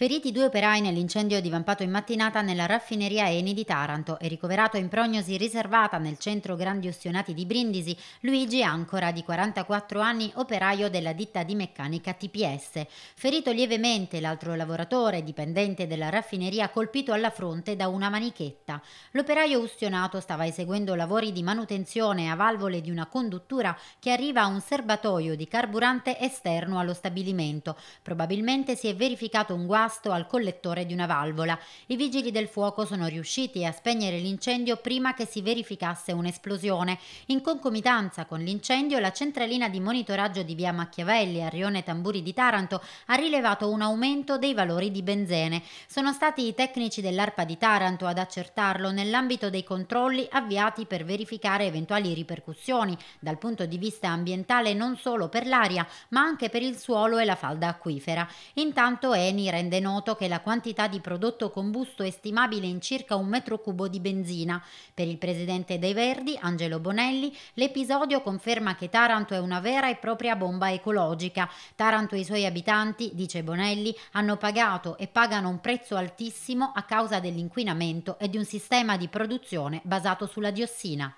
Feriti due operai nell'incendio divampato in mattinata nella raffineria Eni di Taranto e ricoverato in prognosi riservata nel centro Grandi Ostionati di Brindisi, Luigi Ancora, di 44 anni, operaio della ditta di meccanica TPS. Ferito lievemente l'altro lavoratore, dipendente della raffineria, colpito alla fronte da una manichetta. L'operaio ustionato stava eseguendo lavori di manutenzione a valvole di una conduttura che arriva a un serbatoio di carburante esterno allo stabilimento. Probabilmente si è verificato un guasto impasto al collettore di una valvola. I vigili del fuoco sono riusciti a spegnere l'incendio prima che si verificasse un'esplosione. In concomitanza con l'incendio, la centralina di monitoraggio di via Machiavelli a Rione Tamburi di Taranto ha rilevato un aumento dei valori di benzene. Sono stati i tecnici dell'ARPA di Taranto ad accertarlo nell'ambito dei controlli avviati per verificare eventuali ripercussioni dal punto di vista ambientale non solo per l'aria, ma anche per il suolo e la falda acquifera. Intanto Eni rende rende noto che la quantità di prodotto combusto è stimabile in circa un metro cubo di benzina. Per il presidente dei Verdi, Angelo Bonelli, l'episodio conferma che Taranto è una vera e propria bomba ecologica. Taranto e i suoi abitanti, dice Bonelli, hanno pagato e pagano un prezzo altissimo a causa dell'inquinamento e di un sistema di produzione basato sulla diossina.